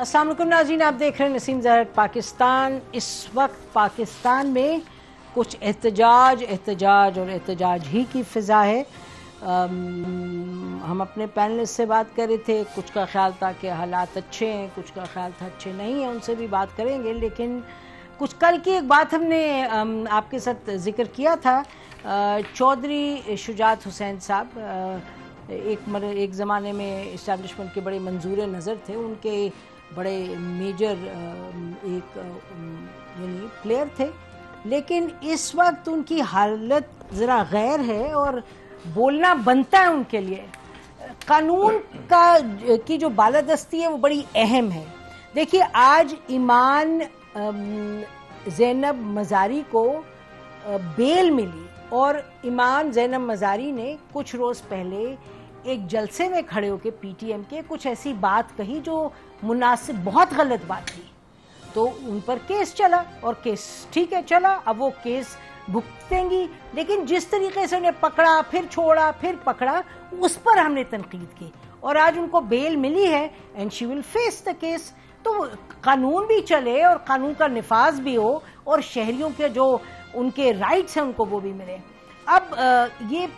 असलम नाजीन आप देख रहे हैं नसीम जहर पाकिस्तान इस वक्त पाकिस्तान में कुछ एहतजाज एहतजाज और एहतजाज ही की फ़िज़ा है हम अपने पैनलिस्ट से बात कर रहे थे कुछ का ख्याल था कि हालात अच्छे हैं कुछ का ख्याल था अच्छे नहीं हैं उनसे भी बात करेंगे लेकिन कुछ कल की एक बात हमने आपके साथ जिक्र किया था चौधरी शुजात हुसैन साहब एक मर एक ज़माने में इस्टबलिशमेंट के बड़े मंजूर नज़र थे उनके बड़े मेजर एक यानी प्लेयर थे लेकिन इस वक्त उनकी हालत ज़रा गैर है और बोलना बनता है उनके लिए कानून का की जो बालादस्ती है वो बड़ी अहम है देखिए आज ईमान जैनब मज़ारी को बेल मिली और ईमान जैनब मज़ारी ने कुछ रोज़ पहले एक जलसे में खड़े होकर पीटीएम के कुछ ऐसी बात कही जो मुनासिब बहुत गलत बात थी तो उन पर केस चला और केस ठीक है चला अब वो केस भुगतेंगी लेकिन जिस तरीके से उन्हें पकड़ा फिर छोड़ा फिर पकड़ा उस पर हमने तनकीद की और आज उनको बेल मिली है and she will face the case तो कानून भी चले और कानून का नफाज भी हो और शहरियों के जो उनके राइट्स हैं उनको वो भी मिले अब ये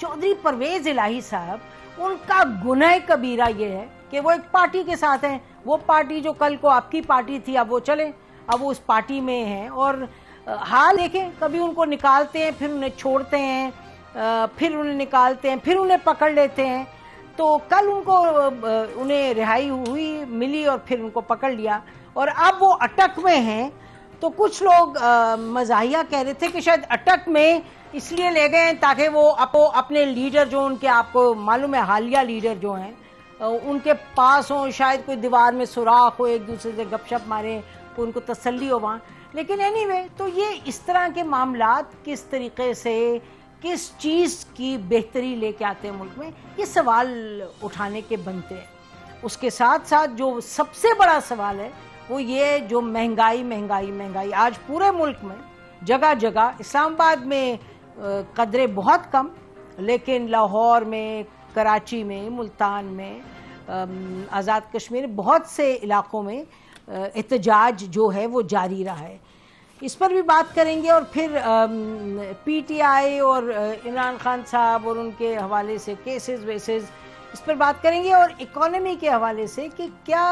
चौधरी परवेज इलाही साहब उनका गुनाह कबीरा ये है कि वो एक पार्टी के साथ हैं वो पार्टी जो कल को आपकी पार्टी थी अब वो चले अब वो उस पार्टी में हैं और हाल देखें कभी उनको निकालते हैं फिर उन्हें छोड़ते हैं फिर उन्हें निकालते हैं फिर उन्हें पकड़ लेते हैं तो कल उनको उन्हें रिहाई हुई मिली और फिर उनको पकड़ लिया और अब वो अटक में हैं तो कुछ लोग मजाहिया कह रहे थे कि शायद अटक में इसलिए ले गए ताकि वो अपो अपने लीडर जो उनके आपको मालूम है हालिया लीडर जो हैं उनके पास हों शायद कोई दीवार में सुराख हो एक दूसरे से गपशप मारें तो उनको तसल्ली हो वहाँ लेकिन एनी anyway, तो ये इस तरह के मामला किस तरीके से किस चीज़ की बेहतरी लेके आते हैं मुल्क में ये सवाल उठाने के बनते हैं उसके साथ साथ जो सबसे बड़ा सवाल है वो ये जो महंगाई महंगाई महंगाई आज पूरे मुल्क में जगह जगह इस्लामाबाद में कदरें बहुत कम लेकिन लाहौर में कराची में मुल्तान में आज़ाद कश्मीर बहुत से इलाकों में एहतजाज जो है वो जारी रहा है इस पर भी बात करेंगे और फिर पीटीआई और इमरान खान साहब और उनके हवाले से केसेस वेसेस इस पर बात करेंगे और इकोनॉमी के हवाले से कि क्या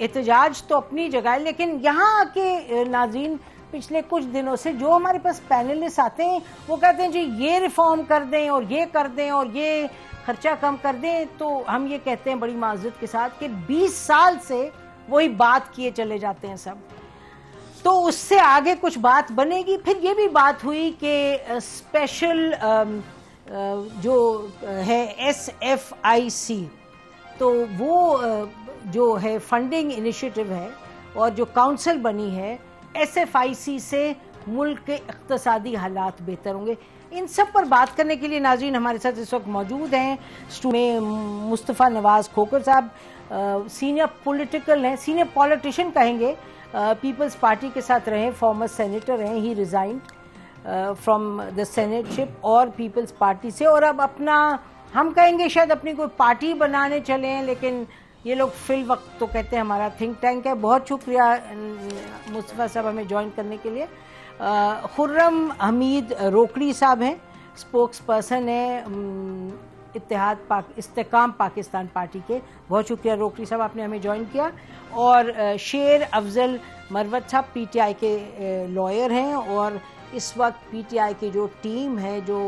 एहतजाज तो अपनी जगह है लेकिन यहाँ के नाजीन पिछले कुछ दिनों से जो हमारे पास पैनलिस्ट आते हैं वो कहते हैं जी ये रिफॉर्म कर दें और ये कर दें और ये खर्चा कम कर दें तो हम ये कहते हैं बड़ी माजरत के साथ कि 20 साल से वही बात किए चले जाते हैं सब तो उससे आगे कुछ बात बनेगी फिर ये भी बात हुई कि स्पेशल तो जो है एस एफ आई सी तो वो जो है फंडिंग इनिशिएटिव है और जो काउंसिल बनी है एस एफ आई सी से मुल्क के इकतसादी हालात बेहतर होंगे इन सब पर बात करने के लिए नाजीन हमारे साथ इस वक्त मौजूद हैं स्टूडें मुस्तफ़ा नवाज़ खोकर साहब सीनियर पॉलिटिकल हैं सीनियर पॉलिटिशियन कहेंगे पीपल्स पार्टी के साथ रहे फॉर्मर सेनेटर हैं ही रिज़ाइन फ्रॉम द सेनेटशिप और पीपल्स पार्टी से और अब अपना हम कहेंगे शायद अपनी कोई पार्टी बनाने चले हैं लेकिन uh, ये लोग फिल वक्त तो कहते हैं हमारा थिंक टैंक है बहुत शुक्रिया मुस्तफ़ा साहब हमें ज्वाइन करने के लिए खुर्रम हमीद रोकड़ी साहब हैं स्पोक्स पर्सन है इतिहाद पाक इस्तेकाम पाकिस्तान पार्टी के बहुत शुक्रिया रोकड़ी साहब आपने हमें ज्वाइन किया और शेर अफजल मरवत साहब पीटीआई के लॉयर हैं और इस वक्त पीटीआई की जो टीम है जो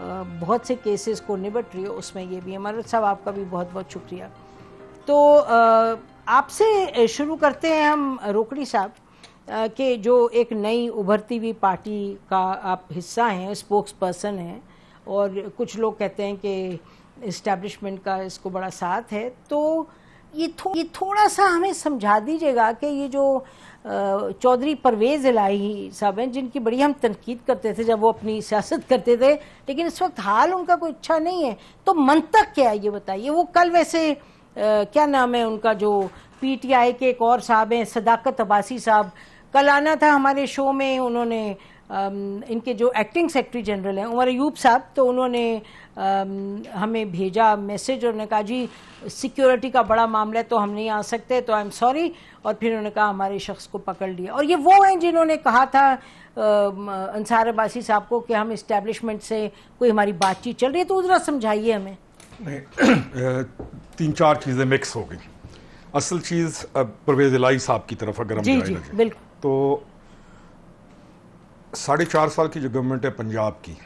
बहुत से केसेस को निबट रही है उसमें ये भी है मरवत साहब आपका भी बहुत बहुत शुक्रिया तो आपसे शुरू करते हैं हम रोकड़ी साहब के जो एक नई उभरती हुई पार्टी का आप हिस्सा हैं स्पोक्स पर्सन हैं और कुछ लोग कहते हैं कि इस्टेब्लिशमेंट का इसको बड़ा साथ है तो ये थो, ये थोड़ा सा हमें समझा दीजिएगा कि ये जो चौधरी परवेज इलाही साहब हैं जिनकी बड़ी हम तनकीद करते थे जब वो अपनी सियासत करते थे लेकिन इस वक्त हाल उनका कोई अच्छा नहीं है तो मंतक क्या है ये बताइए वो कल वैसे क्या नाम है उनका जो पीटीआई के एक और साहब हैं सदाकत अब्बासी साहब कल आना था हमारे शो में उन्होंने इनके जो एक्टिंग सेक्रेटरी जनरल हैं उमर यूब साहब तो उन्होंने हमें भेजा मैसेज और उन्होंने कहा जी सिक्योरिटी का बड़ा मामला है तो हम नहीं आ सकते तो आई एम सॉरी और फिर उन्होंने कहा हमारे शख्स को पकड़ लिया और ये वो हैं जिन्होंने कहा था अंसार अब्बासी साहब को कि हम इस्टेब्लिशमेंट से कोई हमारी बातचीत चल रही है तो उजरा समझाइए हमें नहीं तीन चार चीज़ें मिक्स हो गई असल चीज़ परवेज इलाई साहब की तरफ अगर हम जी, जी, तो साढ़े चार साल की जो गवर्नमेंट है पंजाब की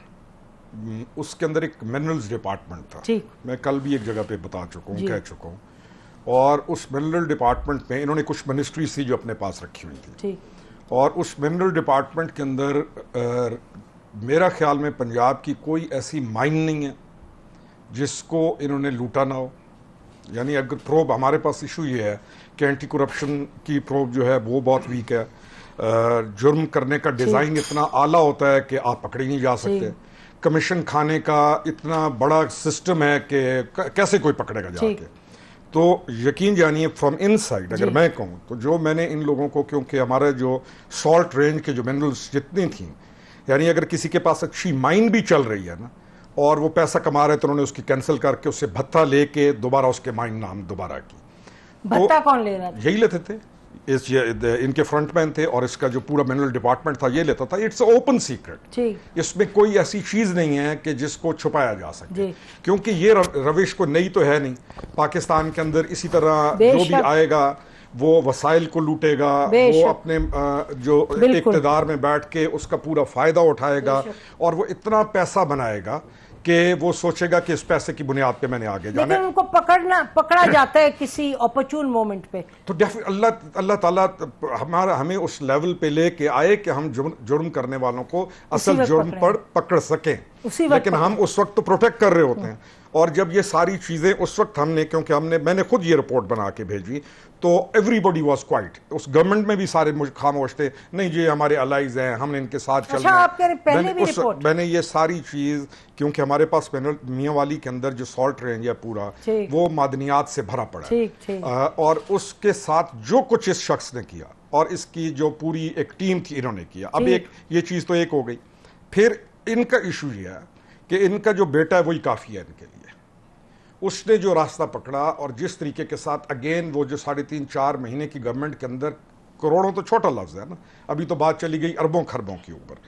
उसके अंदर एक मिनरल्स डिपार्टमेंट था मैं कल भी एक जगह पे बता चुका हूँ कह चुका हूँ और उस मिनरल डिपार्टमेंट में इन्होंने कुछ मिनिस्ट्रीज थी जो अपने पास रखी हुई थी और उस मिनरल डिपार्टमेंट के अंदर मेरा ख्याल में पंजाब की कोई ऐसी माइन नहीं है जिसको इन्होंने लूटा ना हो यानी अगर प्रोब हमारे पास इशू ये है कि एंटी करप्शन की प्रोब जो है वो बहुत वीक है जुर्म करने का डिज़ाइन इतना आला होता है कि आप पकड़े नहीं जा सकते कमीशन खाने का इतना बड़ा सिस्टम है कि कैसे कोई पकड़ेगा जाके तो यकीन जानिए फ्रॉम इन साइड अगर मैं कहूँ तो जो मैंने इन लोगों को क्योंकि हमारे जो सॉल्ट रेंज के जो मिनरल्स जितनी थी यानी अगर किसी के पास अच्छी माइंड भी चल रही है ना और वो पैसा कमा रहे थे उन्होंने उसकी कैंसिल करके उससे भत्ता लेके दोबारा उसके माइंड नाम दोबारा की तो भत्ता तो कौन ले रहा था यही लेते थे इस ये इनके फ्रंटमैन थे और इसका जो पूरा मिनरल डिपार्टमेंट था ये लेता था इट्स ओपन सीक्रेट इसमें कोई ऐसी चीज नहीं है कि जिसको छुपाया जा सके क्योंकि ये रविश को नई तो है नहीं पाकिस्तान के अंदर इसी तरह जो भी आएगा वो वसाइल को लूटेगा वो अपने जो इकतदार में बैठ के उसका पूरा फ़ायदा उठाएगा और वो इतना पैसा बनाएगा कि वो सोचेगा कि इस पैसे की बुनियाद पे मैंने आगे जाना उनको पकड़ना पकड़ा जाता है किसी अपॉर्चून मोमेंट पे तो अल्लाह अल्लाह ताला हमारा हमें उस लेवल पे लेके आए कि हम जुर्म करने वालों को असल जुर्म पर पकड़ सकें लेकिन हम उस वक्त तो प्रोटेक्ट कर रहे होते हैं और जब ये सारी चीज़ें उस वक्त हमने क्योंकि हमने मैंने खुद ये रिपोर्ट बना के भेजी तो एवरीबॉडी वॉज क्वाइट उस गवर्नमेंट में भी सारे खामोश थे नहीं जी हमारे अलाइज हैं हमने इनके साथ अच्छा, चलना मैंने, उस, मैंने ये सारी चीज़ क्योंकि हमारे पास मियाँ वाली के अंदर जो सॉल्ट रेंज है पूरा वो मादनियात से भरा पड़ा ठीक, ठीक। आ, और उसके साथ जो कुछ इस शख्स ने किया और इसकी जो पूरी एक टीम थी इन्होंने किया अब एक ये चीज़ तो एक हो गई फिर इनका इशू यह है कि इनका जो बेटा है वही काफ़ी है इनके लिए उसने जो रास्ता पकड़ा और जिस तरीके के साथ अगेन वो जो साढ़े तीन चार महीने की गवर्नमेंट के अंदर करोड़ों तो छोटा लफ्ज़ है ना अभी तो बात चली गई अरबों खरबों के ऊपर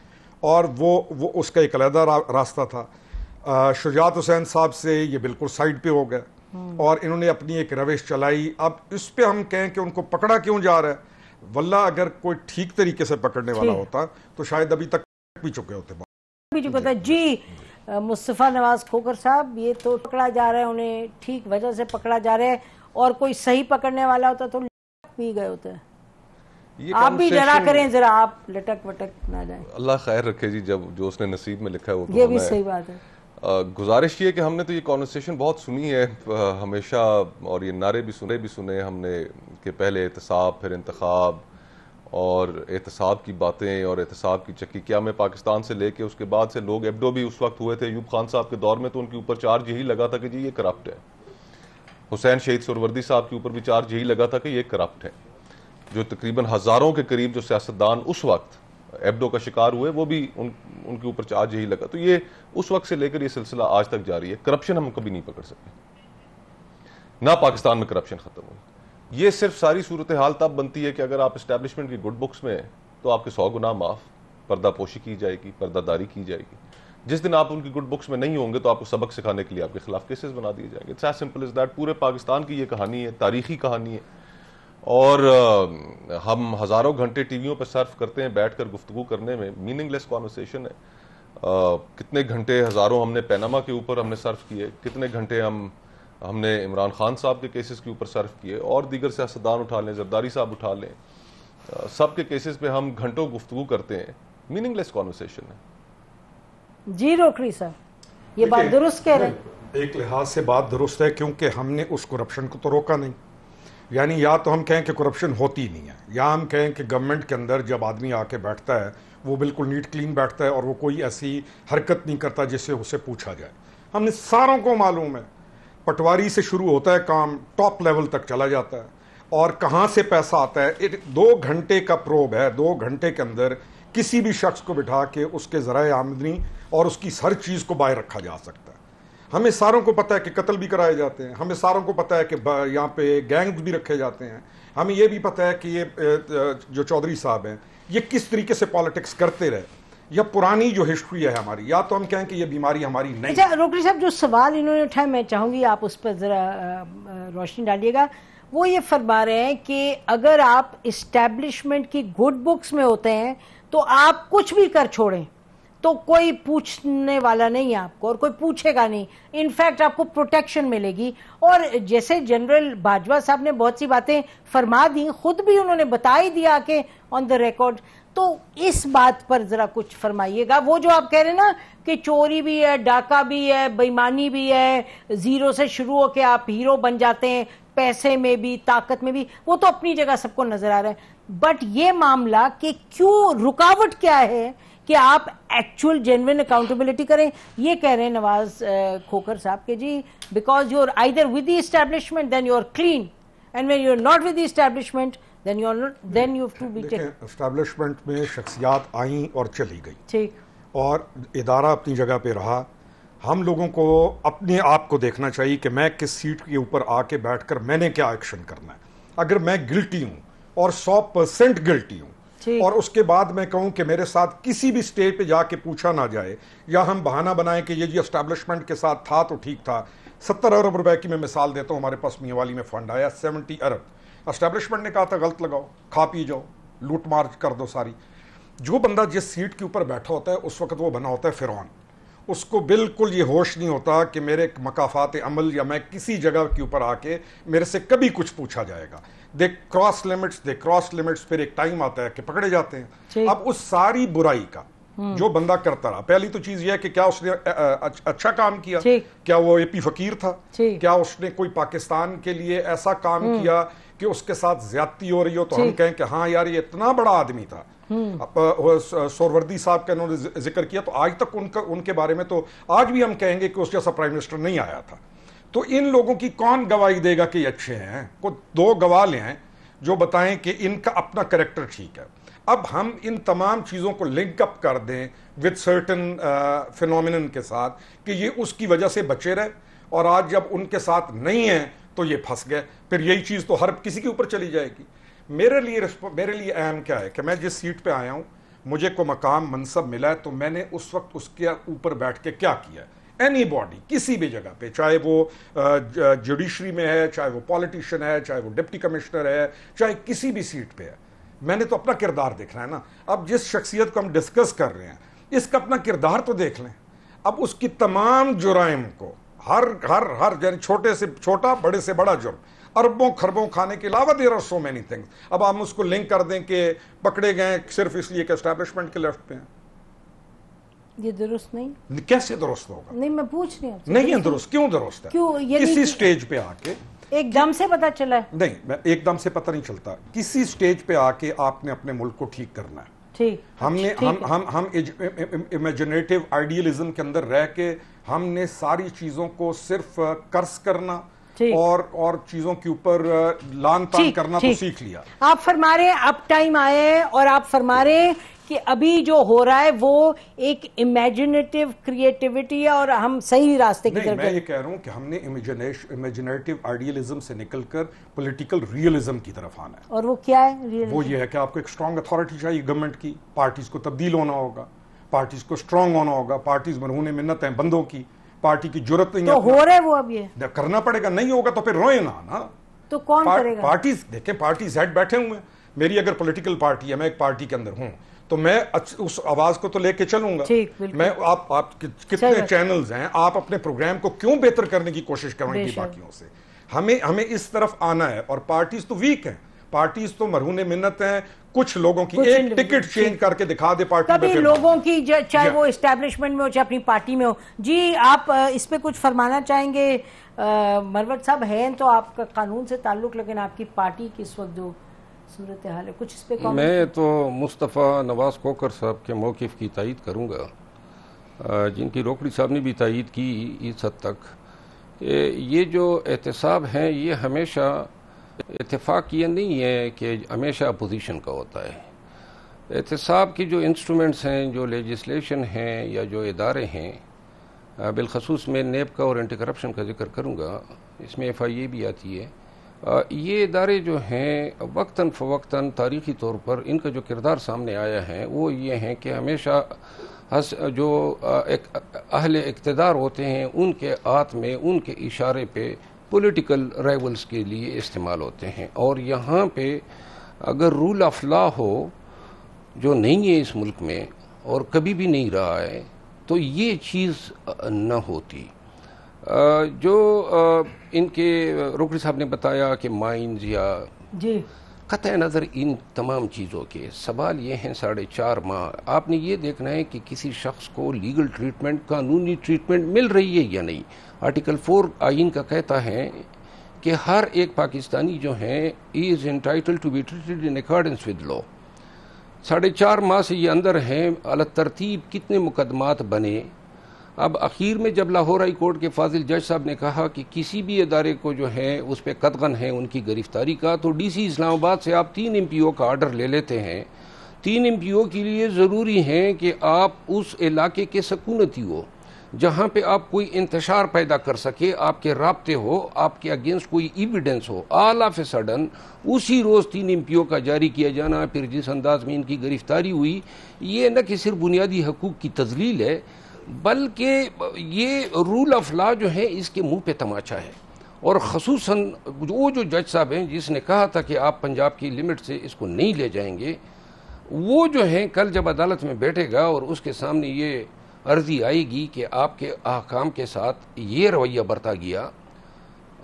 और वो वो उसका एक अलहदा रा, रास्ता था शुजात हुसैन साहब से ये बिल्कुल साइड पे हो गए हम्म। और इन्होंने अपनी एक रविश चलाई अब इस पर हम कहें कि उनको पकड़ा क्यों जा रहा है वल्ला अगर कोई ठीक तरीके से पकड़ने वाला होता तो शायद अभी तक भी चुके होते भी तो जी, जी मुस्तफ़ा नवाज खोकर साहब ये तो पकड़ा जा रहा है उन्हें ठीक वजह से पकड़ा जा रहा है और कोई सही पकड़ने वाला होता तो लटक भी गए होते आप भी डरा करें जरा आप लटक वटक ना जाए अल्लाह खैर रखे जी जब जो उसने नसीब में लिखा है वो तो ये भी सही बात है गुजारिश ये कि हमने तो ये कॉन्वर्सेशन बहुत सुनी है हमेशा और ये नारे भी सुने भी सुने हमने कि पहले एहतसाब फिर इंतखब और एहतसाब की बातें और एहतसाब की चक्की क्या मैं पाकिस्तान से लेके उसके बाद से लोग एबडो भी उस वक्त हुए थे यूब खान साहब के दौर में तो उनके ऊपर चार्ज यही लगा था कि जी ये करप्ट है हुसैन शहीद सुरवर्दी साहब के ऊपर भी चार्ज यही लगा था कि ये करप्ट है जो तकरीबन हज़ारों के करीब जो सियासतदान उस वक्त एबडो का शिकार हुए वो भी उन उनके ऊपर चार्ज यही लगा तो ये उस वक्त से लेकर ये सिलसिला आज तक जारी है करप्शन हम कभी नहीं पकड़ सकते ना पाकिस्तान में करप्शन खत्म हुई ये सिर्फ सारी सूरत हाल तब बनती है कि अगर आप इस्टेब्लिशमेंट की गुड बुक्स में हैं तो आपके सौ गुना माफ पर्दापोशी की जाएगी पर्दादारी की जाएगी जिस दिन आप उनकी गुड बुक्स में नहीं होंगे तो आपको सबक सिखाने के लिए आपके खिलाफ केसेस बना दिए जाएंगे it's as simple is that पूरे पाकिस्तान की ये कहानी है तारीखी कहानी है और हम हज़ारों घंटे टीवियों पर सर्फ करते हैं बैठ कर गुफ्तु करने में मीनिंगलेस कॉन्वर्सेशन है कितने घंटे हज़ारों हमने पैनामा के ऊपर हमने सर्फ किए कितने घंटे हम हमने इमरान खान साहब के केसेस के ऊपर सर्फ किए और दीगर सियासतदान उठा लें जरदारी साहब उठा लें सब के केसेस पे हम घंटों गुफ्तु करते हैं मीनिंगलेस कॉन्वर्सेशन है जी रोकड़ी सर ये बात दुरुस्त कह रहे हैं एक लिहाज से बात दुरुस्त है क्योंकि हमने उस करप्शन को तो रोका नहीं यानी या तो हम कहें कि करप्शन होती नहीं है या हम कहें कि गवर्नमेंट के अंदर जब आदमी आके बैठता है वो बिल्कुल नीट क्लीन बैठता है और वो कोई ऐसी हरकत नहीं करता जिससे उसे पूछा जाए हमने सारों को मालूम है पटवारी से शुरू होता है काम टॉप लेवल तक चला जाता है और कहाँ से पैसा आता है एक दो घंटे का प्रोब है दो घंटे के अंदर किसी भी शख्स को बिठा के उसके ज़रा आमदनी और उसकी हर चीज़ को बाहर रखा जा सकता है हमें सारों को पता है कि कत्ल भी कराए जाते हैं हमें सारों को पता है कि यहाँ पे गैंग्स भी रखे जाते हैं हमें ये भी पता है कि ये जो चौधरी साहब हैं ये किस तरीके से पॉलिटिक्स करते रहे या पुरानी जो हिस्ट्री है हमारी या तो हम कहें कि ये बीमारी हमारी नहीं अच्छा रोकड़ी साहब जो सवाल इन्होंने उठाया मैं चाहूँगी आप उस पर ज़रा रोशनी डालिएगा वो ये फरमा रहे हैं कि अगर आप इस्टेब्लिशमेंट की गुड बुक्स में होते हैं तो आप कुछ भी कर छोड़ें तो कोई पूछने वाला नहीं है आपको और कोई पूछेगा नहीं इनफैक्ट आपको प्रोटेक्शन मिलेगी और जैसे जनरल बाजवा साहब ने बहुत सी बातें फरमा दी खुद भी उन्होंने बता ही दिया कि ऑन द रिकॉर्ड तो इस बात पर जरा कुछ फरमाइएगा वो जो आप कह रहे हैं ना कि चोरी भी है डाका भी है बेईमानी भी है जीरो से शुरू होकर आप हीरो बन जाते हैं पैसे में भी ताकत में भी वो तो अपनी जगह सबको नजर आ रहा है बट ये मामला कि क्यों रुकावट क्या है कि आप एक्चुअल जेनविन अकाउंटेबिलिटी करें ये कह रहे हैं नवाज खोकर साहब के जी because you are either with the establishment then you are clean and when you are not with the establishment then you are then you have to be establishment में शख्सियात आई और चली गई ठीक और इदारा अपनी जगह पे रहा हम लोगों को अपने आप को देखना चाहिए कि मैं किस सीट के ऊपर आके बैठकर मैंने क्या एक्शन करना है अगर मैं गिल्टी हूं और सौ परसेंट गिल्टी हूं और उसके बाद मैं कहूं कि मेरे साथ किसी भी स्टेज पे जाके पूछा ना जाए या हम बहाना बनाएं कि ये जी एस्टेब्लिशमेंट के साथ था तो ठीक था सत्तर अरब रुपए की मैं मिसाल देता हूँ हमारे पास मियावाली में फंड आया सेवेंटी अरब अस्टैब्लिशमेंट ने कहा था गलत लगाओ खा पी जाओ लूट मार कर दो सारी जो बंदा जिस सीट के ऊपर बैठा होता है उस वक्त वो बना होता है फिरौन उसको बिल्कुल ये होश नहीं होता कि मेरे मकाफात अमल या मैं किसी जगह के ऊपर आके मेरे से कभी कुछ पूछा जाएगा they cross limits they cross limits फिर एक टाइम आता है कि पकड़े जाते हैं अब उस सारी बुराई का हम्म। जो बंदा करता रहा पहली तो चीज यह है कि क्या उसने अच्छा काम किया क्या वो एपी फकीर था क्या उसने कोई पाकिस्तान के लिए ऐसा काम हम्म। किया कि उसके साथ ज्यादती हो रही हो तो हम कहें कि हाँ यार ये इतना बड़ा आदमी था हम्म। सोरवर्दी साहब का इन्होंने जिक्र किया तो आज तक उनका उनके बारे में तो आज भी हम कहेंगे कि उस जैसा प्राइम मिनिस्टर नहीं आया था तो इन लोगों की कौन गवाही देगा कि अच्छे हैं को दो गवाह लें जो बताएं कि इनका अपना करेक्टर ठीक है अब हम इन तमाम चीज़ों को लिंक अप कर दें विद सर्टन फिनोमिन के साथ कि ये उसकी वजह से बचे रहे और आज जब उनके साथ नहीं है तो ये फंस गए फिर यही चीज़ तो हर किसी के ऊपर चली जाएगी मेरे लिए मेरे लिए अहम क्या है कि मैं जिस सीट पे आया हूं मुझे को मकाम मनसब मिला है तो मैंने उस वक्त उसके ऊपर बैठ के क्या किया एनी बॉडी किसी भी जगह पे चाहे वो जुडिशरी में है चाहे वो पॉलिटिशियन है चाहे वो डिप्टी कमिश्नर है चाहे किसी भी सीट पे है मैंने तो अपना किरदार देखना है ना अब जिस शख्सियत को हम डिस्कस कर रहे हैं इसका अपना किरदार तो देख लें अब उसकी तमाम जुराइम को हर हर हर यानी छोटे से छोटा बड़े से बड़ा जुर्म अरबों खरबों खाने के अलावा there are so many things अब हम उसको लिंक कर दें कि पकड़े गए सिर्फ इसलिए कि एस्टैब्लिशमेंट के लेफ्ट पे हैं ये दुरुस्त नहीं कैसे दुरुस्त होगा नहीं मैं पूछ रही हूँ नहीं है दुरुस्त क्यों दुरुस्त है क्यों किसी स्टेज पे आके एकदम से पता चला है नहीं एकदम से पता नहीं चलता किसी स्टेज पे आके आपने अपने मुल्क को ठीक करना है हमने हम, हम हम इमेजिनेटिव आइडियलिज्म के अंदर रह के हमने सारी चीजों को सिर्फ कर्ज करना और और चीजों के ऊपर लान पान करना तो सीख लिया आप फरमा रहे हैं अब टाइम आए और आप फरमा रहे हैं कि अभी जो हो रहा है वो एक इमेजिनेटिव क्रिएटिविटी है और हम सही रास्ते की तरफ मैं ये कह रहा हूँ कि हमने इमेजिनेटिव आइडियलिज्म से निकलकर पॉलिटिकल रियलिज्म की तरफ आना है और वो क्या है realism? वो ये है कि आपको एक स्ट्रांग अथॉरिटी चाहिए गवर्नमेंट की पार्टीज को तब्दील होना होगा पार्टीज को स्ट्रांग होना होगा पार्टीज मनहूने मिन्नत है बंदों की पार्टी की जरूरत नहीं तो हो रहा है वो अब ये करना पड़ेगा नहीं होगा तो फिर रोए ना ना तो कौन करेगा पार्टीज देखे पार्टीज हेड बैठे हुए मेरी अगर पॉलिटिकल पार्टी है मैं एक पार्टी के अंदर हूँ तो मैं उस आवाज को तो लेके चलूंगा मैं आप, आप कि, कितने चैनल्स हैं आप अपने प्रोग्राम को क्यों बेहतर करने की कोशिश करेंगे बाकियों से हमें हमें इस तरफ आना है और पार्टीज तो वीक हैं पार्टीज तो मरहूने मिन्नत हैं कुछ लोगों की कुछ एक टिकट चेंज करके दिखा दे पार्टी कभी लोगों की चाहे वो इस्टेब्लिशमेंट में हो चाहे अपनी पार्टी में हो जी आप इस पर कुछ फरमाना चाहेंगे मरवत साहब हैं तो आपका कानून से ताल्लुक लेकिन आपकी पार्टी किस वक्त जो सूरत हाल है कुछ इस पे मैं तो मुस्तफ़ा नवाज़ कोकर साहब के मौक़ की तइद करूँगा जिनकी रोकड़ी साहब ने भी तइद की इस हद तक ये जो एहतसाब हैं ये हमेशा इतफाक़ ये नहीं है कि हमेशा अपोजिशन का होता है एहतसाब की जो इंस्ट्रूमेंट्स हैं जो लेजिस्लेशन हैं या जो इदारे हैं बिलखसूस में नेब का और एंटी करप्शन का जिक्र करूँगा इसमें एफ आई ए भी आती है ये इदारे जो हैं वक्ता फ़वक्ता तारीख़ी तौर पर इनका जो किरदार सामने आया है वो ये हैं कि हमेशा हस जो एक अहल इकतदार होते हैं उनके आत में उनके इशारे पे पॉलिटिकल राइवल्स के लिए इस्तेमाल होते हैं और यहाँ पे अगर रूल ऑफ लॉ हो जो नहीं है इस मुल्क में और कभी भी नहीं रहा है तो ये चीज़ न होती जो इनके रोकड़ी साहब ने बताया कि माइंड या जी क़त नज़र इन तमाम चीज़ों के सवाल ये हैं साढ़े चार माह आपने ये देखना है कि किसी शख्स को लीगल ट्रीटमेंट कानूनी ट्रीटमेंट मिल रही है या नहीं आर्टिकल फोर आइन का कहता है कि हर एक पाकिस्तानी जो है he is entitled to be treated in accordance with law साढ़े चार माह से ये अंदर हैं अला तरतीब कितने मुकदमात बने अब अखीर में जब लाहौर हाई कोर्ट के फाजिल जज साहब ने कहा कि किसी भी अदारे को जो है उस पर कदगन है उनकी गिरफ्तारी का तो डी सी इस्लामाबाद से आप तीन एम पी ओ का आर्डर ले लेते हैं तीन एम पी ओ के लिए ज़रूरी है कि आप उस इलाके के सकूनती हो जहाँ पर आप कोई इंतशार पैदा कर सके आपके रबते हो आपके अगेंस्ट कोई एविडेंस हो आल ऑफ ए सडन उसी रोज़ तीन एम पी ओ का जारी किया जाना फिर जिस अंदाज में इनकी गिरफ्तारी हुई ये न कि सिर्फ बुनियादी हकूक़ की तजलील है बल्कि ये रूल ऑफ लॉ जो है इसके मुंह पे तमाचा है और खसूस वो जो जज साहब हैं जिसने कहा था कि आप पंजाब की लिमिट से इसको नहीं ले जाएंगे वो जो है कल जब अदालत में बैठेगा और उसके सामने ये अर्जी आएगी कि आपके अहकाम के साथ ये रवैया बरता गया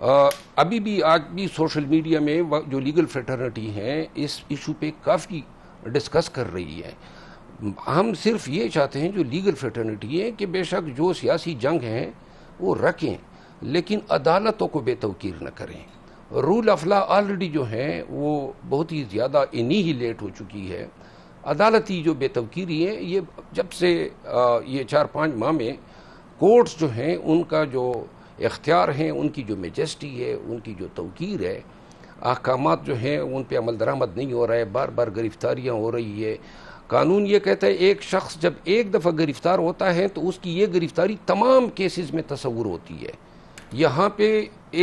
आ, अभी भी आज भी सोशल मीडिया में जो लीगल फ्रेटर्निटी हैं इस इशू पे काफ़ी डिस्कस कर रही है हम सिर्फ ये चाहते हैं जो लीगल फ्रेटर्निटी है कि बेशक जो सियासी जंग हैं वो रखें लेकिन अदालतों को बेतवकीर न करें रूल ऑफ लॉ ऑलरेडी जो हैं वो बहुत ही ज़्यादा इन्हीं ही लेट हो चुकी है अदालती जो बेतवकीरी है ये जब से ये चार पाँच माह में कोर्ट्स जो हैं उनका जो इख्तियार हैं उनकी जो मेजेस्टी है उनकी जो तवकीर है अहकाम जो हैं उन पर अमल दरामद नहीं हो रहा है बार बार गिरफ्तारियाँ हो रही है कानून ये कहता है एक शख्स जब एक दफ़ा गिरफ़्तार होता है तो उसकी ये गिरफ़्तारी तमाम केसेस में तस्वूर होती है यहाँ पे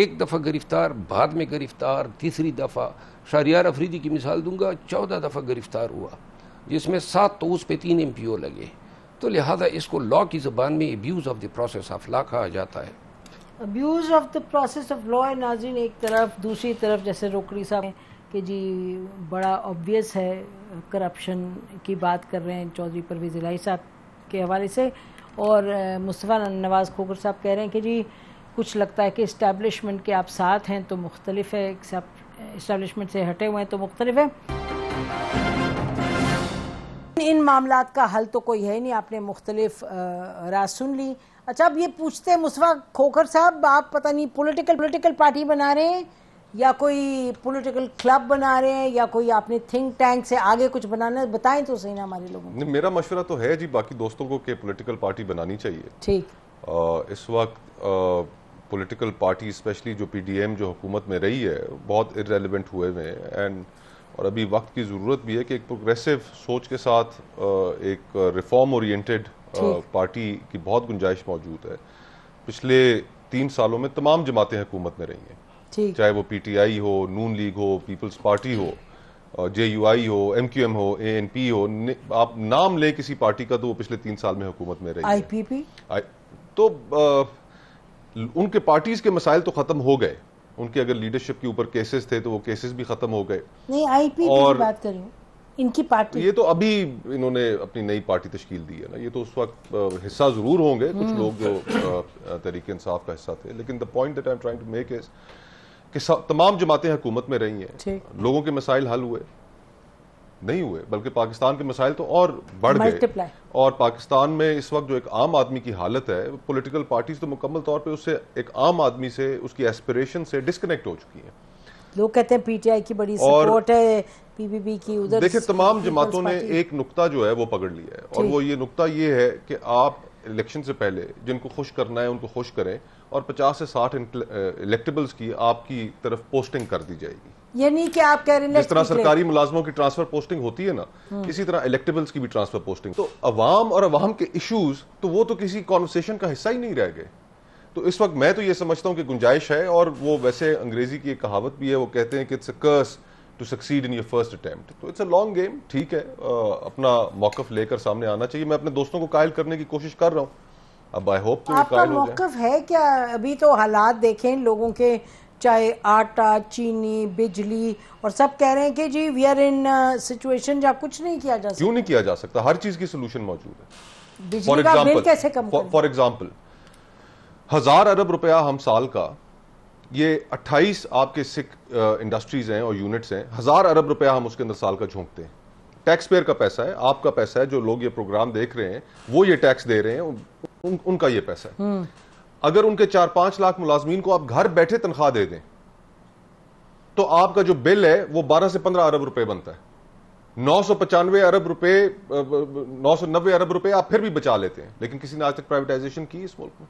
एक दफ़ा गिरफ़्तार बाद में गिरफ़्तार तीसरी दफ़ा शारियार अफरीदी की मिसाल दूंगा चौदह दफ़ा गिरफ़्तार हुआ जिसमें सात तो उस पर तीन एम पी ओ लगे तो लिहाजा इसको लॉ की ज़बान में abuse of the process of law कहा जाता है abuse of the process of law नाजिन एक तरफ दूसरी तरफ जैसे रोकड़ी साहब कि जी बड़ा ऑब्वियस है करप्शन की बात कर रहे हैं चौधरी परवेज इलाही साहब के हवाले से और मुस्तफ़ा नवाज़ खोकर साहब कह रहे हैं कि जी कुछ लगता है कि इस्टेबलिशमेंट के आप साथ हैं तो मुख्तलिफ है इस्टेबलिशमेंट से हटे हुए हैं तो मुख्तलिफ है इन मामला का हल तो कोई है नहीं आपने मुख्तलिफ राज सुन ली अच्छा अब ये पूछते हैं मुस्तफ़ा खोखर साहब आप पता नहीं पॉलिटिकल पॉलिटिकल पार्टी बना रहे हैं या कोई पॉलिटिकल क्लब बना रहे हैं या कोई आपने थिंक टैंक से आगे कुछ बनाना है बताएं तो सही ना हमारे लोगों मेरा मशवरा तो है जी बाकी दोस्तों को कि पॉलिटिकल पार्टी बनानी चाहिए ठीक इस वक्त पॉलिटिकल पार्टी स्पेशली जो पीडीएम जो हुकूमत में रही है बहुत इरेलीवेंट हुए हुए हैं एंड और अभी वक्त की ज़रूरत भी है कि एक प्रोग्रेसिव सोच के साथ एक रिफॉर्म ओरिएंटेड पार्टी की बहुत गुंजाइश मौजूद है पिछले तीन सालों में तमाम जमातें हुकूमत में रही हैं चाहे वो पीटीआई हो नून लीग हो पीपल्स पार्टी हो जे यू आई हो एम क्यू एम हो ए एन पी हो आप नाम ले किसी पार्टी का तो वो पिछले तीन साल में हुकूमत में रही पी तो आ, उनके पार्टीज के मसाइल तो खत्म हो गए उनके अगर लीडरशिप के ऊपर केसेस थे तो वो केसेस भी खत्म हो गए नहीं पी और बात करें इनकी पार्टी ये तो अभी इन्होंने अपनी नई पार्टी तश्कील दी है ना ये तो उस वक्त हिस्सा जरूर होंगे कुछ हम्म। लोग जो तरीके इंसाफ का हिस्सा थे लेकिन the point that I am trying to make is कि तमाम जमातें हुकूमत में रही हैं लोगों के मसाइल हल हुए नहीं हुए बल्कि पाकिस्तान के मसाइल तो और बढ़ गए और पाकिस्तान में इस वक्त जो एक आम आदमी की हालत है पॉलिटिकल पार्टीज तो मुकम्मल तौर पे उससे एक आम आदमी से उसकी एस्पिरेशन से डिस्कनेक्ट हो चुकी हैं लोग कहते हैं पीटीआई की बड़ी सपोर्ट है की उधर देखिए तमाम जमातों ने एक नुकता जो है वो पकड़ लिया है और वो ये नुकता ये है कि आप इलेक्शन से पहले जिनको खुश करना है उनको खुश करें और 50 से 60 इलेक्टेबल्स की आपकी तरफ पोस्टिंग कर दी जाएगी यानी कि आप कह रहे हैं जिस तरह सरकारी मुलाजमों की ट्रांसफर पोस्टिंग होती है ना हम्म। इसी तरह इलेक्टेबल्स की भी ट्रांसफर पोस्टिंग तो अवाम और अवाम के इश्यूज तो वो तो किसी कॉन्वर्सेशन का हिस्सा ही नहीं रह गए तो इस वक्त मैं तो ये समझता हूँ कि गुंजाइश है और वो वैसे अंग्रेजी की एक कहावत भी है वो कहते हैं कि it's a curse to succeed in your first attempt तो इट्स अ लॉन्ग गेम ठीक है आ, अपना मौकफ लेकर सामने आना चाहिए मैं अपने दोस्तों को कायल करने की कोशिश कर रहा हूँ अब आई होप तो आपका मौकफ है क्या अभी तो हालात देखें लोगों के चाहे आटा चीनी बिजली और सब कह रहे हैं कि जी वी आर इन सिचुएशन जहाँ कुछ नहीं किया जा सकता क्यों नहीं किया जा सकता हर चीज की सोल्यूशन मौजूद है बिजली का कैसे कम फॉर एग्जाम्पल हजार अरब रुपया हम साल का ये 28 आपके सिख इंडस्ट्रीज हैं और यूनिट्स हैं हज़ार अरब रुपया हम उसके अंदर साल का झोंकते हैं टैक्स पेयर का पैसा है आपका पैसा है जो लोग ये प्रोग्राम देख रहे हैं वो ये टैक्स दे रहे हैं उन, उनका ये पैसा है हम्म। अगर उनके चार पांच लाख मुलाजमीन को आप घर बैठे तनख्वाह दे दें तो आपका जो बिल है वो बारह से पंद्रह अरब रुपए बनता है नौ सौ पचानवे अरब रुपए नौ सौ नब्बे अरब रुपए आप फिर भी बचा लेते हैं लेकिन किसी ने आज तक प्राइवेटाइजेशन की इस मुल्क में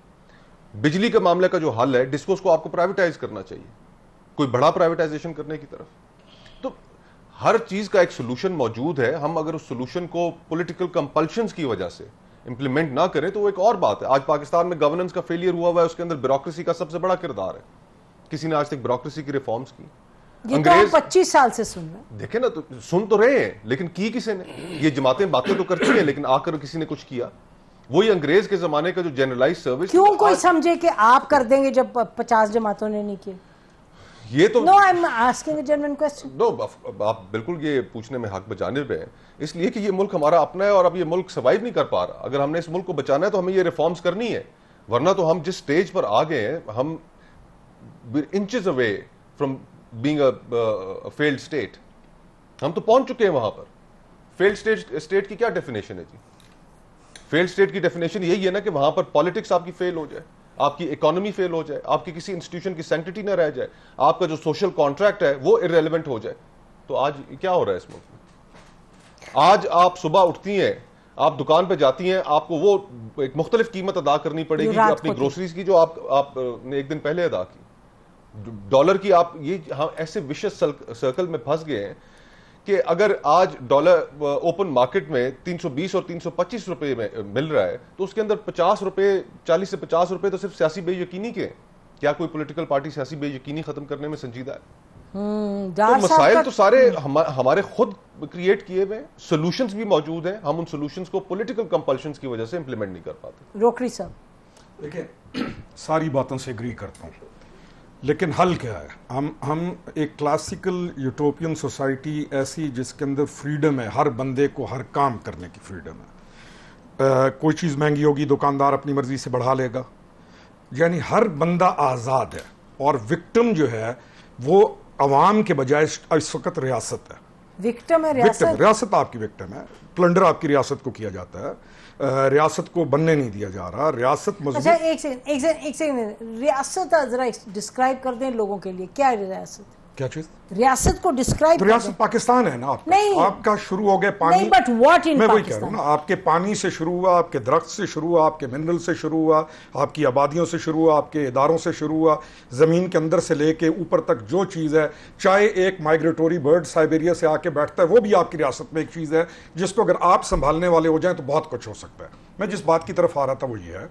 बिजली के मामले का जो हल है डिस्कोस को आपको प्राइवेटाइज करना चाहिए कोई बड़ा प्राइवेटाइजेशन करने की तरफ तो हर चीज का एक सोल्यूशन मौजूद है हम अगर उस सोल्यूशन को पोलिटिकल कंपल्शन की वजह से इंप्लीमेंट ना करें तो वो एक और बात है आज पाकिस्तान में गवर्नेंस का फेलियर हुआ हुआ है उसके अंदर ब्यूरोक्रेसी का सबसे बड़ा किरदार है किसी ने आज तक ब्यूरोक्रेसी की रिफॉर्म्स की ये तो हम साल से सुन रहे देखे ना तो सुन तो रहे हैं लेकिन की किसी ने ये जमातें बातें तो करती हैं लेकिन आकर किसी ने कुछ किया वही अंग्रेज के जमाने का जो जनरलाइज सर्विस क्यों कोई समझे कि आप कर देंगे जब पचास जमातों ने नहीं किया ये तो no I am asking general question no आप बिल्कुल ये पूछने में हक बचाने पे हैं इसलिए कि ये मुल्क हमारा अपना है और अब ये मुल्क सर्वाइव नहीं कर पा रहा अगर हमने इस मुल्क को बचाना है तो हमें ये रिफॉर्म्स करनी है वरना तो हम जिस स्टेज पर आ गए हैं हम inch away from being failed state हम तो पहुंच चुके हैं वहां पर फेल्ड स्टेट स्टेट की क्या डेफिनेशन है जी फेल स्टेट की डेफिनेशन यही है ना कि वहां पर पॉलिटिक्स आपकी फेल हो जाए आपकी इकोनॉमी फेल हो जाए आपकी किसी इंस्टीट्यूशन की सेंटिटी ना रह जाए आपका जो सोशल कॉन्ट्रैक्ट है वो इरेलीवेंट हो जाए तो आज क्या हो रहा है इस मुल्क में आज आप सुबह उठती हैं आप दुकान पे जाती हैं आपको वो एक मुख्तलिफ कीमत अदा करनी पड़ेगी अपनी ग्रोसरीज की जो आप आप ने एक दिन पहले अदा की डॉलर की आप ये हम हाँ, ऐसे विशेष सर्कल में फंस गए हैं कि अगर आज डॉलर ओपन मार्केट में 320 और 325 रुपए में uh, मिल रहा है तो उसके अंदर 50 रुपए 40 से 50 रुपए तो सिर्फ सियासी बेयकीनी के क्या कोई पॉलिटिकल पार्टी सियासी बेयकीनी खत्म करने में संजीदा है हम्म, तो मसाइल तो सारे हम, हम्म। हमारे खुद क्रिएट किए हुए सोल्यूशंस भी मौजूद हैं हम उन सोल्यूशंस को पॉलिटिकल कंपल्शन की वजह से इम्प्लीमेंट नहीं कर पाते रोकड़ी साहब देखिए सारी बातों से एग्री करता हूँ लेकिन हल क्या है हम हम एक क्लासिकल यूटोपियन सोसाइटी ऐसी जिसके अंदर फ्रीडम है हर बंदे को हर काम करने की फ्रीडम है आ, कोई चीज़ महंगी होगी दुकानदार अपनी मर्ज़ी से बढ़ा लेगा यानी हर बंदा आज़ाद है और विक्टिम जो है वो आवाम के बजाय इस वक्त रियासत है विक्टिम है रियासत रियासत आपकी विक्टिम है प्लंडर आपकी रियासत को किया जाता है रियासत को बनने नहीं दिया जा रहा रियासत अच्छा एक सेकंड एक सेकंड एक सेकंड रियासत जरा डिस्क्राइब कर दें लोगों के लिए क्या है रियासत क्या चीज रियासत को डिस्क्राइब रियासत पाकिस्तान है ना आपका नहीं आपका शुरू हो गया पानी बट वॉट इन मैं वही कह रहा हूँ ना आपके पानी से शुरू हुआ आपके दरख्त से शुरू हुआ आपके मिनरल से शुरू हुआ आपकी आबादियों से शुरू हुआ आपके इदारों से शुरू हुआ ज़मीन के अंदर से लेके ऊपर तक जो चीज़ है चाहे एक माइग्रेटोरी बर्ड साइबेरिया से आके बैठता है वो भी आपकी रियासत में एक चीज़ है जिसको अगर आप संभालने वाले हो जाए तो बहुत कुछ हो सकता है मैं जिस बात की तरफ आ रहा था वो ये है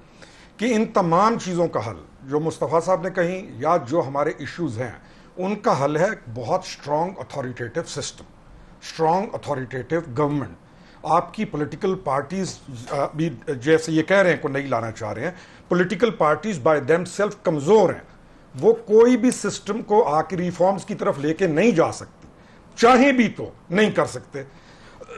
कि इन तमाम चीज़ों का हल जो मुस्तफ़ा साहब ने कहीं या जो हमारे इश्यूज़ हैं उनका हल है बहुत strong authoritative system strong authoritative government आपकी पॉलिटिकल पार्टीज भी जैसे ये कह रहे हैं को नहीं लाना चाह रहे हैं political parties by them self कमज़ोर हैं वो कोई भी सिस्टम को आके रिफॉर्म्स की तरफ लेके नहीं जा सकती चाहे भी तो नहीं कर सकते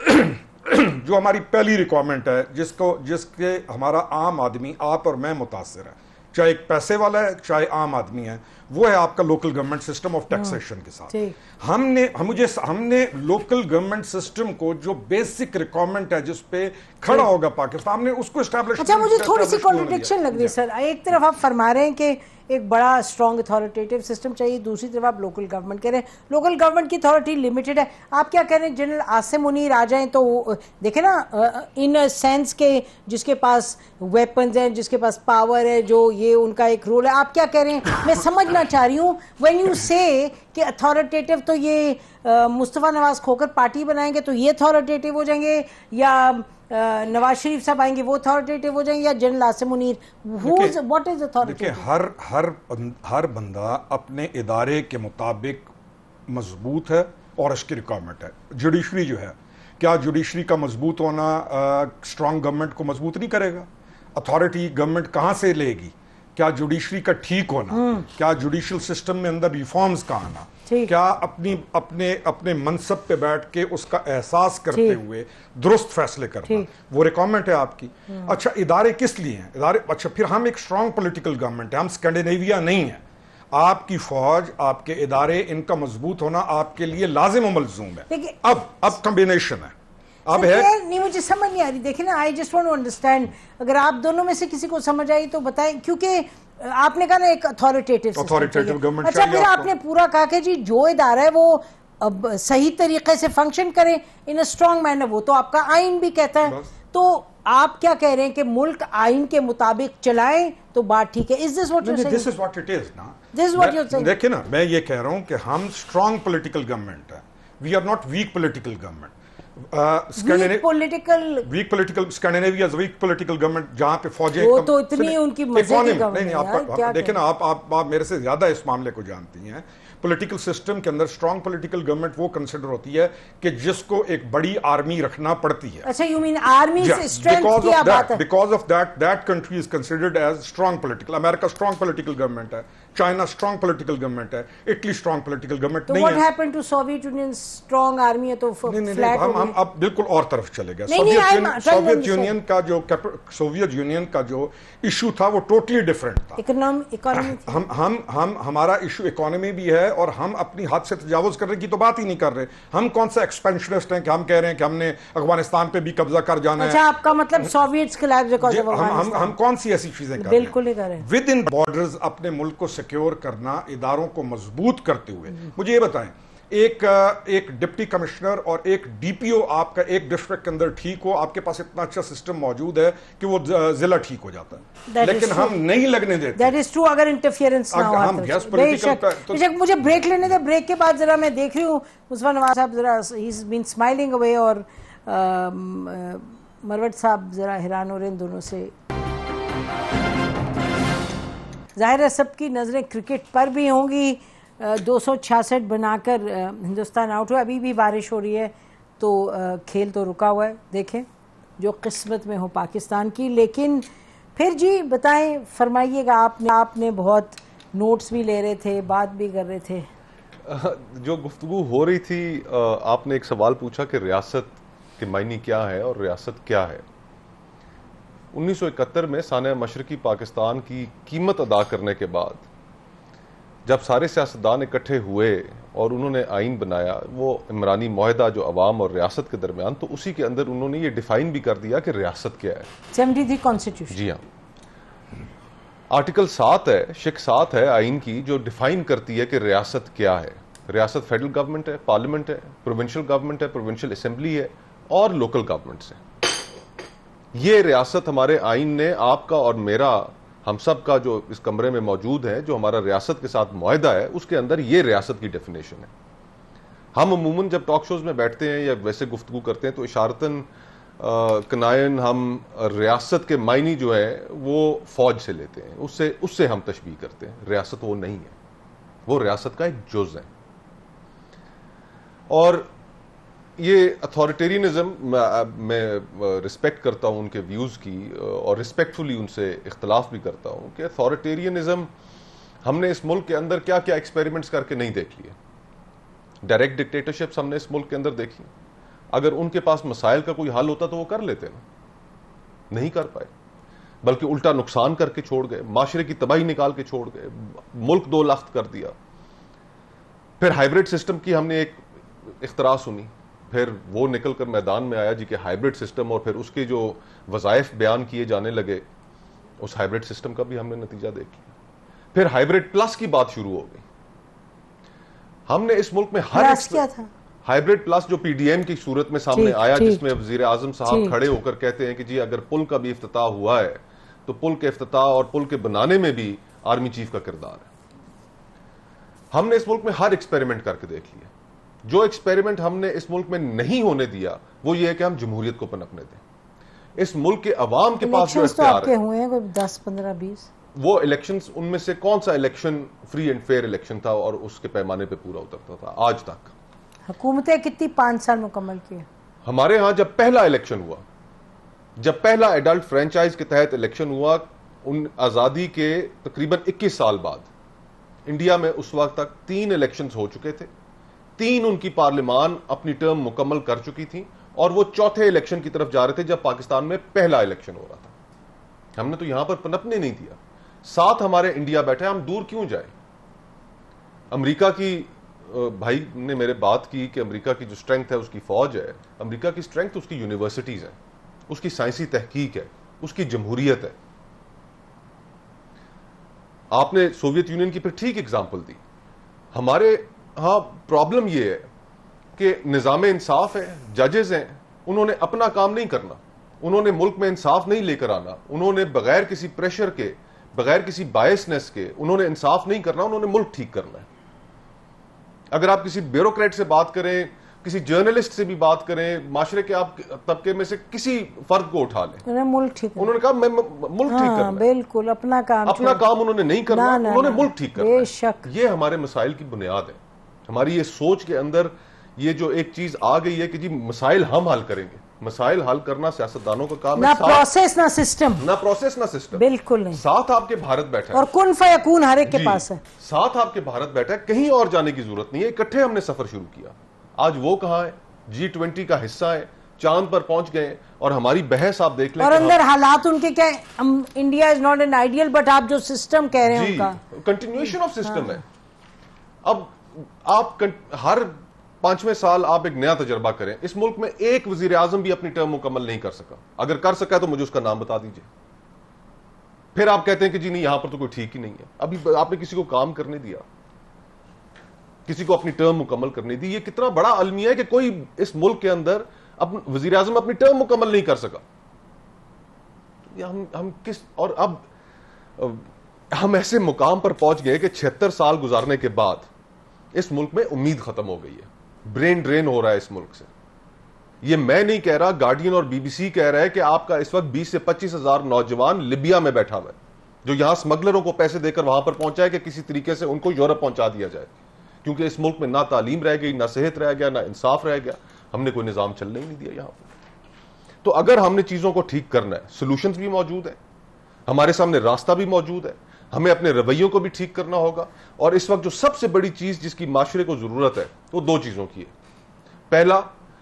जो हमारी पहली रिक्वायरमेंट है जिसको जिसके हमारा आम आदमी आप और मैं मुतासर है चाहे एक पैसे वाला है चाहे आम आदमी है वो है आपका local government system of taxation के साथ हमने हम मुझे हमने लोकल गवर्नमेंट सिस्टम को जो बेसिक रिक्वायरमेंट है जिस पे खड़ा होगा पाकिस्तान हमने उसको स्टैब्लिश अच्छा मुझे थोड़ी सी कॉन्ट्रडिक्शन लग रही है सर एक तरफ आप फरमा रहे हैं कि एक बड़ा स्ट्रॉन्ग अथॉरिटेटिव सिस्टम चाहिए दूसरी तरफ आप लोकल गवर्नमेंट कह रहे हैं लोकल गवर्नमेंट की अथॉरिटी लिमिटेड है आप क्या कह रहे हैं जनरल आसिम मुनीर आ जाए तो देखे ना इन सेंस के जिसके पास वेपन्स हैं जिसके पास पावर है जो ये उनका एक रोल है आप क्या कह रहे हैं मैं समझ पूछना चाह रही हूँ वेन यू से कि अथॉरिटेटिव तो ये मुस्तफ़ा नवाज खोकर पार्टी बनाएंगे तो ये अथॉरिटेटिव हो जाएंगे या नवाज शरीफ साहब आएंगे वो अथॉरिटेटिव हो जाएंगे या general Asim Munir what is authority हर हर हर बंदा अपने इदारे के मुताबिक मजबूत है और इसकी रिक्वायरमेंट है जुडिशरी जो है क्या जुडिशरी का मजबूत होना स्ट्रांग गवर्नमेंट को मजबूत नहीं करेगा अथॉरिटी गवर्नमेंट कहाँ से लेगी क्या जुडिशरी का ठीक होना हम्म। क्या जुडिशियल सिस्टम में अंदर रिफॉर्म्स का आना क्या अपनी अपने अपने मनसब पे बैठ के उसका एहसास करते हुए दुरुस्त फैसले करना वो रिक्वायरमेंट है आपकी हम्म। अच्छा इदारे किस लिए हैं इदारे अच्छा फिर हम एक स्ट्रांग पॉलिटिकल गवर्नमेंट है हम स्कैंडिनेविया नहीं है आपकी फौज आपके इदारे इनका मजबूत होना आपके लिए लाजिम मलजूम है अब अब कम्बिनेशन है अब है नहीं मुझे समझ नहीं आ रही देखिए ना I just want to understand अगर आप दोनों में से किसी को समझ आई तो बताएं क्योंकि आपने कहा ना एक अथॉरिटेटिव अथॉरिटेटिव गवर्नमेंट अच्छा फिर आपने पूरा कहा कि जी जो इदारा है वो अब सही तरीके से फंक्शन करें इन अ स्ट्रांग मैनर वो तो आपका आइन भी कहता है तो आप क्या कह रहे हैं कि मुल्क आइन के मुताबिक चलाएं तो बात ठीक है is this what you this is what it is ना दिस इज व्हाट यू देखिए ना मैं ये कह रहा हूं कि हम स्ट्रांग पॉलिटिकल गवर्नमेंट है we are not weak political government political weak Scandinavia weak government पे फौजें वो तो इतनी उनकी इकोनॉमी नहीं नहीं आप ना आप आप आप मेरे से ज्यादा इस मामले को जानती हैं पॉलिटिकल सिस्टम के अंदर स्ट्रॉन्ग पॉलिटिकल गवर्नमेंट वो कंसिडर होती है कि जिसको एक बड़ी आर्मी रखना पड़ती है अच्छा you mean army because of that because of that that country is considered as strong political America strong political government है चाइना स्ट्रांग पॉलिटिकल गवर्नमेंट है इटली स्ट्रांग पॉलिटिकल गवर्नमेंट तो नहीं है happened to Soviet Union strong army है तो नहीं, नहीं, नहीं, हम, हम अब बिल्कुल और तरफ चले गए सोवियत यूनियन का जो सोवियत यूनियन का जो इशू था वो टोटली डिफरेंट था ah, हम हम हम हमारा इशू इकोनॉमी भी है और हम अपनी हाथ से तजावज करने की तो बात ही नहीं कर रहे हम कौन सा एक्सपेंशनिस्ट हैं कि हम कह रहे हैं कि हमने अफगानिस्तान पे भी कब्जा कर जाना अच्छा, है आपका मतलब सोवियत के खिलाफ हम, हम कौन सी ऐसी चीजें बिल्कुल विद इन बॉर्डर अपने मुल्क को सिक्योर करना इदारों को मजबूत करते हुए मुझे ये बताएं एक एक डिप्टी कमिश्नर और एक डीपीओ आपका एक डिस्ट्रिक्ट के अंदर ठीक हो आपके पास इतना अच्छा सिस्टम मौजूद है कि वो जिला ठीक हो जाता है That लेकिन हम नहीं लगने देते दैट इज ट्रू अगर इंटरफियरेंस हम गैस तो, तो- मुझे ब्रेक लेने दे ब्रेक के बाद जरा मैं देख रही हूँ मुस्मान नवाज साहब जरा ही बीन स्माइलिंग अवे और मरवट साहब जरा हैरान हो रहे हैं दोनों से ज़ाहिर है सबकी नज़रें क्रिकेट पर भी होंगी दो सौ छियासठ बनाकर हिंदुस्तान आउट हुआ अभी भी बारिश हो रही है तो खेल तो रुका हुआ है देखें जो किस्मत में हो पाकिस्तान की लेकिन फिर जी बताएं फरमाइएगा आपने आपने बहुत नोट्स भी ले रहे थे बात भी कर रहे थे जो गुफ्तु हो रही थी आपने एक सवाल पूछा कि रियासत के मायने क्या है और रियासत क्या है 1971 में सान मशरकी पाकिस्तान की कीमत अदा करने के बाद जब सारे सियासतदान इकट्ठे हुए और उन्होंने आइन बनाया वो इमरानी माहिदा जो अवाम और रियासत के दरमियान तो उसी के अंदर उन्होंने ये डिफाइन भी कर दिया कि रियासत क्या है जी हाँ आर्टिकल सात है शिक सात है आइन की जो डिफाइन करती है कि रियासत क्या है रियासत फेडरल गवर्नमेंट है पार्लियामेंट है प्रोविंशियल गवर्नमेंट है प्रोविंशियल असम्बली है और लोकल गवर्नमेंट्स हैं ये रियासत हमारे आइन ने आपका और मेरा हम सब का जो इस कमरे में मौजूद है जो हमारा रियासत के साथ माहदा है उसके अंदर ये रियासत की डेफिनेशन है हम अमूमन जब टॉक शोज में बैठते हैं या वैसे गुफ्तु करते हैं तो इशारतन कनायन हम रियासत के मायनी जो है वो फौज से लेते हैं उससे उससे हम तशबी करते हैं रियासत वो नहीं है वो रियासत का एक जुज़ है और ये अथॉरिटेरियनिज्म मैं रिस्पेक्ट करता हूँ उनके व्यूज़ की और रिस्पेक्टफुली उनसे इख्तलाफ भी करता हूँ कि अथॉरिटेरियनिज्म हमने इस मुल्क के अंदर क्या क्या एक्सपेरिमेंट्स करके नहीं देख लिए डायरेक्ट डिक्टेटरशिप्स हमने इस मुल्क के अंदर देखी अगर उनके पास मसाइल का कोई हल होता तो वो कर लेते ना नहीं कर पाए बल्कि उल्टा नुकसान करके छोड़ गए माशरे की तबाही निकाल के छोड़ गए मुल्क दो लख्त कर दिया फिर हाइब्रिड सिस्टम की हमने एक इख्तरा सुनी फिर वो निकल कर मैदान में आया जी के हाइब्रिड सिस्टम और फिर उसके जो वज़ायफ बयान किए जाने लगे उस हाइब्रिड सिस्टम का भी हमने नतीजा देख लिया फिर हाइब्रिड प्लस की बात शुरू हो गई हमने इस मुल्क में हर हाइब्रिड प्लस जो पीडीएम की सूरत में सामने आया जिसमें वजीर आजम साहब खड़े होकर कहते हैं कि जी अगर पुल का भी अफ्त हुआ है तो पुल के अफ्ताह और पुल के बनाने में भी आर्मी चीफ का किरदार है हमने इस मुल्क में हर एक्सपेरिमेंट करके देख लिया जो एक्सपेरिमेंट हमने इस मुल्क में नहीं होने दिया वो ये है कि हम जमहूरियत को पनपने दें इस मुल्क के अवाम के पास जो तो आपके हुए हैं दस पंद्रह बीस वो इलेक्शन उनमें से कौन सा election free and fair election था और उसके पैमाने पे पूरा उतरता था आज तक हुकूमतें कितनी पांच साल मुकम्मल की हमारे यहाँ जब पहला इलेक्शन हुआ जब पहला एडल्ट फ्रेंचाइज के तहत इलेक्शन हुआ उन आज़ादी के तकरीबन 21 साल बाद इंडिया में उस वक्त तक तीन इलेक्शंस हो चुके थे तीन उनकी पार्लियामान अपनी टर्म मुकम्मल कर चुकी थी और वो चौथे इलेक्शन की तरफ जा रहे थे जब पाकिस्तान में पहला इलेक्शन हो रहा था हमने तो यहां पर पनपने नहीं दिया साथ हमारे इंडिया बैठे हम दूर क्यों जाए अमरीका की भाई ने मेरे बात की कि अमेरिका की जो स्ट्रेंथ है उसकी फौज है अमेरिका की स्ट्रेंथ उसकी यूनिवर्सिटीज है उसकी साइंसी तहकीक है उसकी जमहूरियत है आपने सोवियत यूनियन की फिर ठीक एग्जाम्पल दी हमारे हाँ प्रॉब्लम ये है कि निज़ाम इंसाफ है जजेस हैं उन्होंने अपना काम नहीं करना उन्होंने मुल्क में इंसाफ नहीं लेकर आना उन्होंने बगैर किसी प्रेशर के बगैर किसी बायसनेस के उन्होंने इंसाफ नहीं करना उन्होंने मुल्क ठीक करना है अगर आप किसी ब्यूरोक्रेट से बात करें किसी जर्नलिस्ट से भी बात करें माशरे के आप तबके में से किसी फर्द को उठा लें उन्होंने कहा मैं मुल्क हाँ, करना बिल्कुल अपना काम अपना काम उन्होंने नहीं करना उन्होंने मुल्क ठीक करना ये हमारे मसाइल की बुनियाद है हमारी ये सोच के अंदर ये जो एक चीज आ गई है कि जी मसाइल हम हल करेंगे मसाइल हल करना सियासतदानों का काम ना प्रोसेस ना सिस्टम ना प्रोसेस ना सिस्टम बिल्कुल नहीं साथ आपके भारत बैठा और कौन फयकून हर एक के पास है साथ आपके भारत बैठा है कहीं और जाने की जरूरत नहीं है इकट्ठे हमने सफर शुरू किया आज वो कहा है जी ट्वेंटी का हिस्सा है चांद पर पहुंच गए और हमारी बहस आप देख लें और अंदर हालात उनके क्या India is not an ideal but आप जो सिस्टम कह रहे हैं कंटिन्यूएशन ऑफ सिस्टम है अब आप हर पांचवें साल आप एक नया तजर्बा करें इस मुल्क में एक वजीर आजम भी अपनी टर्म मुकम्मल नहीं कर सका अगर कर सका है तो मुझे उसका नाम बता दीजिए फिर आप कहते हैं कि जी नहीं यहां पर तो कोई ठीक ही नहीं है अभी आपने किसी को काम करने दिया किसी को अपनी टर्म मुकम्मल करने दी ये कितना बड़ा अलमिया है कि कोई इस मुल्क के अंदर अब वजीर आजम अपनी टर्म मुकम्मल नहीं कर सका हम हम किस और अब हम ऐसे मुकाम पर पहुंच गए कि छिहत्तर साल गुजारने के बाद इस मुल्क में उम्मीद खत्म हो गई है ब्रेन ड्रेन हो रहा है इस मुल्क से ये मैं नहीं कह रहा गार्डियन और बीबीसी कह रहा है कि आपका इस वक्त 20 से पच्चीस हजार नौजवान लिबिया में बैठा हुआ है जो यहां स्मगलरों को पैसे देकर वहां पर पहुंचा है कि किसी तरीके से उनको यूरोप पहुंचा दिया जाए क्योंकि इस मुल्क में ना तालीम रह गई ना सेहत रह गया ना इंसाफ रह गया हमने कोई निज़ाम चलने ही नहीं दिया यहां पर तो अगर हमने चीज़ों को ठीक करना है सोल्यूशन भी मौजूद है हमारे सामने रास्ता भी मौजूद है हमें अपने रवैयों को भी ठीक करना होगा और इस वक्त जो सबसे बड़ी चीज़ जिसकी माशरे को ज़रूरत है वो दो चीज़ों की है पहला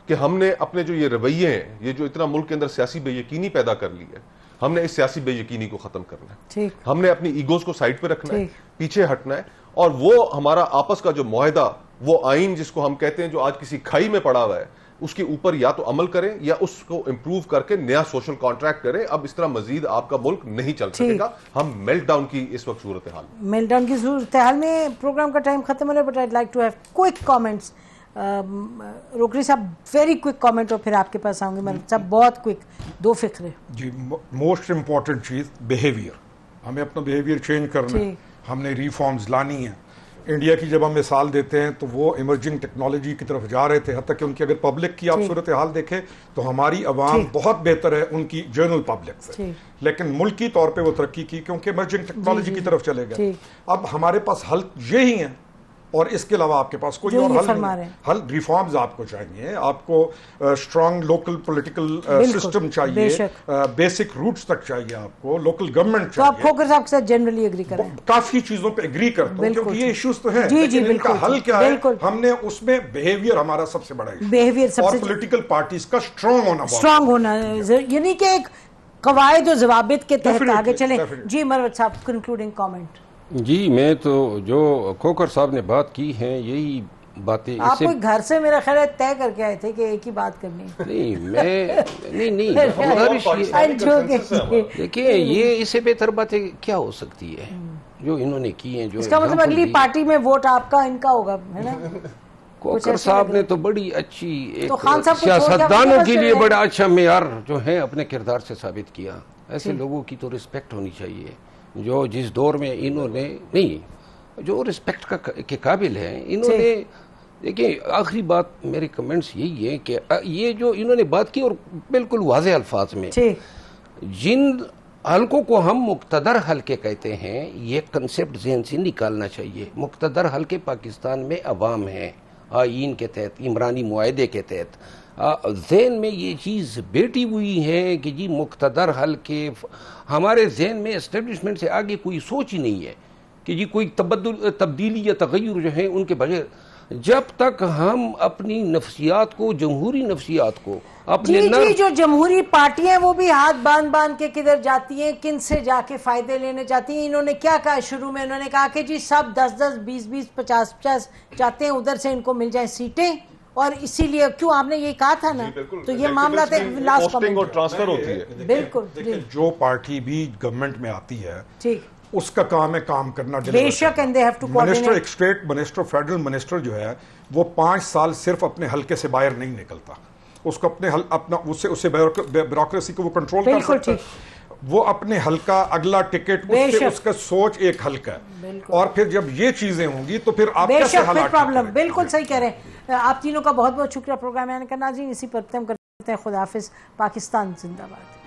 कि हमने अपने जो ये रवैये हैं ये जो इतना मुल्क के अंदर सियासी बेयकीनी पैदा कर ली है हमने इस सियासी बेयकीनी को ख़त्म करना है ठीक। हमने अपनी ईगोज को साइड पर रखना है पीछे हटना है और वो हमारा आपस का जो मुहिदा वो आइन जिसको हम कहते हैं जो आज किसी खाई में पड़ा हुआ है उसके ऊपर या तो अमल करें या उसको इंप्रूव करके नया सोशल कॉन्ट्रैक्ट करें अब इस तरह मजीद आपका मुल्क नहीं चल सकेगा हम मेल्टडाउन की इस वक्त सूरत हाल मेल्टडाउन की सूरत हाल में प्रोग्राम का टाइम खत्म हो but I like to have quick comments रोकरी साहब वेरी क्विक कॉमेंट और फिर आपके पास आऊंगी मैं साहब बहुत क्विक दो फिक्रे जी मोस्ट इम्पॉर्टेंट चीज़ बिहेवियर हमें अपना बिहेवियर चेंज करना है हमने रिफॉर्म्स लानी है इंडिया की जब हम मिसाल देते हैं तो वो इमर्जिंग टेक्नोलॉजी की तरफ जा रहे थे हद तक कि उनकी अगर पब्लिक की आप सूरत हाल देखें तो हमारी आवाम बहुत बेहतर है उनकी जनरल पब्लिक से लेकिन मुल्की तौर पे वो तरक्की की क्योंकि इमर्जिंग टेक्नोलॉजी की तरफ चले गए अब हमारे पास हल यही है और इसके अलावा आपके पास कोई और हल नहीं हल रिफॉर्म्स आपको चाहिए आपको स्ट्रांग लोकल पॉलिटिकल सिस्टम चाहिए बेसिक रूट्स तक चाहिए आपको लोकल गवर्नमेंट तो आप खोकर साहब के साथ जनरली एग्री कर काफी चीजों पे एग्री करते तो हैं क्योंकि ये इश्यूज तो है जी जी इनका हल क्या है हमने उसमें बिहेवियर हमारा सबसे बड़ा बिहेवियर और पोलिटिकल पार्टीज का स्ट्रांग होना स्ट्रांग होना यानी कि एक कवायद और जवाब के तहत आगे चले जी मरवत साहब कंक्लूडिंग कॉमेंट जी मैं तो जो खोकर साहब ने बात की है यही बातें आप घर से मेरा ख्याल तय करके आए थे कि एक ही बात करनी नहीं मैं नहीं नहीं देखिए ये इससे बेहतर बातें क्या हो सकती है हम्म। जो इन्होंने की है जो इसका मतलब अगली पार्टी में वोट आपका इनका होगा है ना कोकर साहब ने तो बड़ी अच्छी तो एक तो सियासतदानों के लिए बड़ा अच्छा मैार जो है अपने किरदार से साबित किया ऐसे लोगों की तो रिस्पेक्ट होनी चाहिए जो जिस दौर में इन्होंने नहीं जो रिस्पेक्ट का के काबिल हैं इन्होंने देखिए आखिरी बात मेरे कमेंट्स यही है कि ये जो इन्होंने बात की और बिल्कुल वाज अल्फाज में जिन हल्कों को हम मुक्तदर हल्के कहते हैं ये कंसेप्ट जहन से निकालना चाहिए मुक्तदर हल्के पाकिस्तान में अवाम हैं आइन के तहत इमरानी माहे के तहत जहन में ये चीज़ बेटी हुई है कि जी मुख्तर हल्के हमारे जहन में इस्टेबलिशमेंट से आगे कोई सोच ही नहीं है कि जी कोई तब्दील तब्दीली या तगैर जो है उनके बगैर जब तक हम अपनी नफसियात को जमहूरी नफसियात को अपने जी, जी, जो जमहूरी पार्टियां वो भी हाथ बांध बांध के किधर जाती हैं किन से जाके फायदे लेने जाती हैं इन्होंने क्या कहा शुरू में इन्होंने कहा कि जी सब दस दस बीस बीस पचास पचास जाते हैं उधर से इनको मिल जाए सीटें और इसीलिए क्यों आपने ये कहा था ना तो ये मामला था लास्ट तो और ट्रांसफर होती है बिल्कुल जो पार्टी भी गवर्नमेंट में आती है ठीक उसका काम है काम करना बेशक and minister state minister federal minister जो है वो पांच साल सिर्फ अपने हल्के से बाहर नहीं निकलता उसको अपने हल, अपना उससे उसे ब्यूरोक्रेसी को वो कंट्रोल कर सकता है वो अपने हल्का अगला टिकट उससे उसका सोच एक हल्का है और फिर जब ये चीजें होंगी तो फिर आप कैसे प्रॉब्लम बिल्कुल सही कह रहे हैं आप तीनों का बहुत बहुत शुक्रिया प्रोग्राम यानी करना जी इसी पर खुदाफिज पाकिस्तान जिंदाबाद